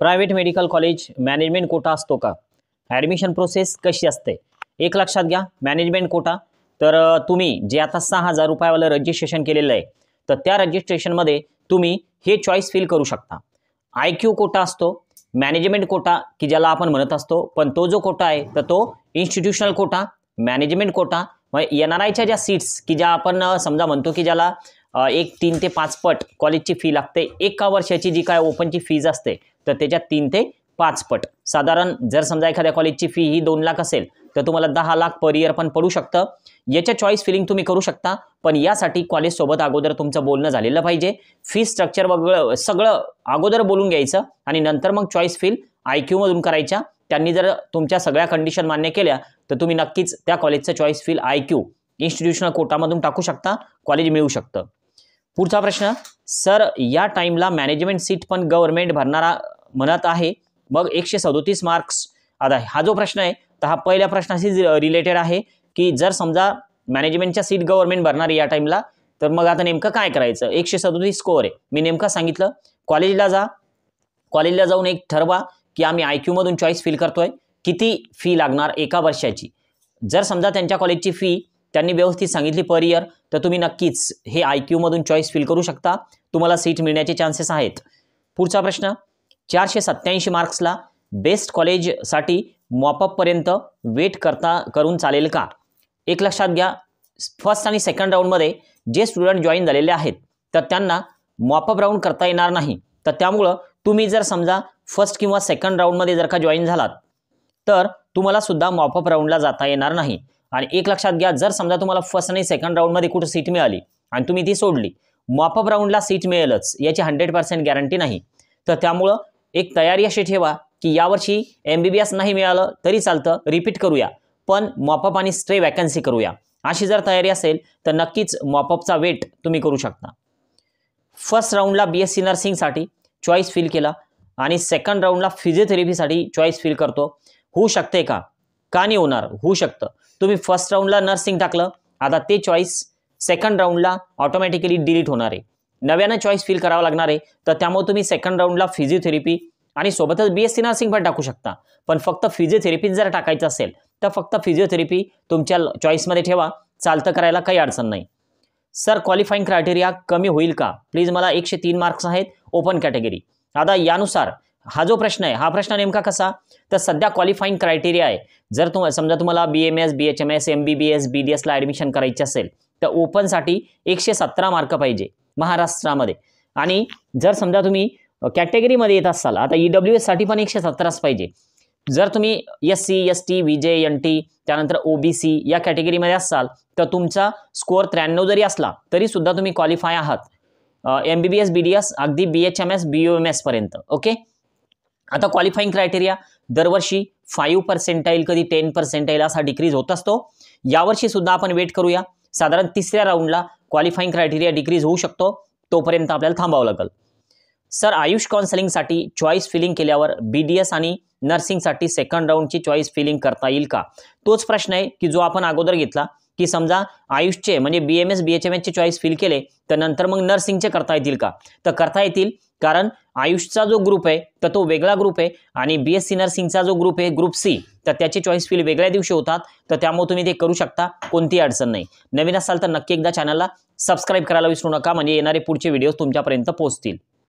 private medical college management quota असतो का admission process कशी असते एक लक्षात घ्या मॅनेजमेंट कोटा तर तुम्ही जे आता सहा हजार रुपयावालं रजिस्ट्रेशन केलेलं आहे तर त्या रजिस्ट्रेशनमध्ये तुम्ही हे चॉईस फील करू शकता आय क्यू कोटा असतो मॅनेजमेंट कोटा की ज्याला आपण म्हणत असतो पण तो जो कोटा आहे तर तो इन्स्टिट्यूशनल कोटा मॅनेजमेंट कोटा मग एन आर आयच्या ज्या सीट्स की ज्या आपण समजा म्हणतो की ज्याला एक तीन ते पाच पट कॉलेजची फी लागते एका वर्षाची जी काय ओपनची फीज असते तर त्याच्यात तीन ते पाच पट साधारण जर समजा एखाद्या कॉलेजची फी ही दोन लाख असेल तर तुम्हाला दहा लाख पर इयर पण पडू शकतं याच्या चॉईस फिलिंग तुम्ही करू शकता पण यासाठी कॉलेजसोबत अगोदर तुमचं बोलणं झालेलं पाहिजे फी स्ट्रक्चर वगळं सगळं अगोदर बोलून घ्यायचं आणि नंतर मग चॉईस फील आय क्यूमधून करायच्या त्यांनी जर तुमच्या सगळ्या कंडिशन मान्य केल्या तर तुम्ही नक्कीच त्या कॉलेजचं choice fill I Q institutional कोटामधून टाकू शकता कॉलेज मिळू शकतं पुढचा प्रश्न सर या टाईमला मॅनेजमेंट सीट पण गव्हर्नमेंट भरणारा म्हणत आहे मग एकशे सदोतीस मार्क्स आता हा जो प्रश्न आहे तर हा पहिल्या प्रश्नाशी रिलेटेड आहे की जर समजा मॅनेजमेंटच्या सीट गव्हर्नमेंट भरणार या टाईमला तर मग आता नेमकं काय करायचं एकशे सदोतीस स्कोअर आहे मी नेमकं सांगितलं कॉलेजला जा कॉलेजला जाऊन एक ठरवा की आम्ही आय क्यूमधून चॉईस फील करतोय किती फी लागणार एका वर्षाची जर समजा त्यांच्या कॉलेजची फी त्यांनी व्यवस्थित सांगितली पर इयर तर तुम्ही नक्कीच हे आय क्यूमधून चॉईस फिल करू शकता तुम्हाला सीट मिळण्याचे चान्सेस आहेत पुढचा प्रश्न चारशे सत्त्याऐंशी मार्क्सला बेस्ट कॉलेजसाठी मॉपअपपर्यंत वेट करता करून चालेल का एक लक्षात घ्या फर्स्ट आणि सेकंड राऊंडमध्ये जे स्टुडंट जॉईन झालेले आहेत तर त्यांना मॉपअप राऊंड करता येणार नाही तर त्यामुळं तुम्ही जर समजा फर्स्ट किंवा सेकंड राऊंडमध्ये जर का जॉईन झालात तर तुम्हाला सुद्धा मॉपअप राऊंडला जाता येणार नाही आणि एक लक्षात घ्या जर समजा तुम्हाला फर्स्ट आणि सेकंड राऊंडमध्ये कुठं सीट मिळाली आणि तुम्ही ती सोडली मॉपअप राऊंडला सीट मिळेलच याची हंड्रेड पर्सेंट गॅरंटी नाही तर त्यामुळं एक तयारी अशी ठेवा की यावर्षी एम बी बी एस नाही मिळालं तरी चालतं रिपीट करूया पण मॉपअप आणि स्ट्रे वॅकन्सी करूया अशी जर तयारी असेल तर नक्कीच मॉपअपचा वेट तुम्ही करू शकता फर्स्ट राऊंडला बी एस सी नर्सिंगसाठी चॉईस फिल केला आणि सेकंड राऊंडला फिजिओथेरपीसाठी चॉईस फिल करतो होऊ शकते का का नाही होणार होऊ शकतं तुम्ही फर्स्ट राऊंडला नर्सिंग टाकलं आता ते चॉईस सेकंड राऊंडला ऑटोमॅटिकली डिलीट होणार आहे नव्यानं चॉईस फील करावं लागणार आहे तर त्यामुळे तुम्ही सेकंड राऊंडला फिजिओथेरपी आणि सोबतच बी एस सी नर्सिंग पण टाकू शकता पण फक्त फिजिओथेरपी जर टाकायचं असेल तर फक्त फिजिओथेरपी तुमच्या चॉईसमध्ये ठेवा चालतं करायला काही अडचण नाही सर क्वालिफाईंग क्रायटेरिया कमी होईल का प्लीज मला एकशे तीन मार्क्स आहेत ओपन कॅटेगरी आता यानुसार हा जो प्रश्न आहे हा प्रश्न नेमका कसा तर सध्या क्वालिफाईंग क्रायटेरिया आहे जर तुम समजा तुम्हाला B M S B H M S M B B S B D एसला ॲडमिशन करायची असेल तर ओपनसाठी एकशे सतरा मार्क पाहिजे महाराष्ट्रामध्ये आणि जर समजा तुम्ही कॅटेगरीमध्ये येत असाल आता ई e डब्ल्यू एससाठी पण एकशे सतराच पाहिजे जर तुम्ही S C S T V J N T त्यानंतर ओ बी सी या कॅटेगरीमध्ये असाल तर तुमचा स्कोअर त्र्याण्णव जरी असला तरीसुद्धा तुम्ही क्वालिफाय आहात M B B S B D S अगदी B H M S B U M एसपर्यंत ओके आता क्वालिफाईंग क्रायटेरिया दरवर्षी फाईव्ह पर्सेंटाईल कधी टेन पर्सेंटाईल असा डिक्रीज होत असतो यावर्षी सुद्धा आपण वेट करूया साधारण तिसऱ्या राऊंडला क्वालिफाईंग क्रायटेरिया डिक्रीज होऊ शकतो तोपर्यंत आपल्याला थांबावं लागेल सर आयुष काउन्सलिंगसाठी चॉईस फिलिंग केल्यावर बी डी एस आणि नर्सिंगसाठी सेकंड राऊंडची चॉईस फिलिंग करता येईल का तोच प्रश्न आहे की जो आपण अगोदर घेतला की समजा आयुषचे म्हणजे B M S B H M एसचे चॉईस फिल केले तर नंतर मग नर्सिंगचे करता येतील का तर करता येतील कारण आयुषचा जो ग्रुप आहे तर तो वेगळा ग्रुप आहे आणि बी एस सी नर्सिंगचा जो ग्रुप आहे ग्रुप सी तर त्याचे चॉईस फील वेगळ्या दिवशी होतात तर त्यामुळे तुम्ही ते करू शकता कोणतीही अडचण नाही नवीन असाल तर नक्की एकदा चॅनलला सबस्क्राईब करायला विसरू नका म्हणजे येणारे पुढचे व्हिडिओज तुमच्यापर्यंत पोहोचतील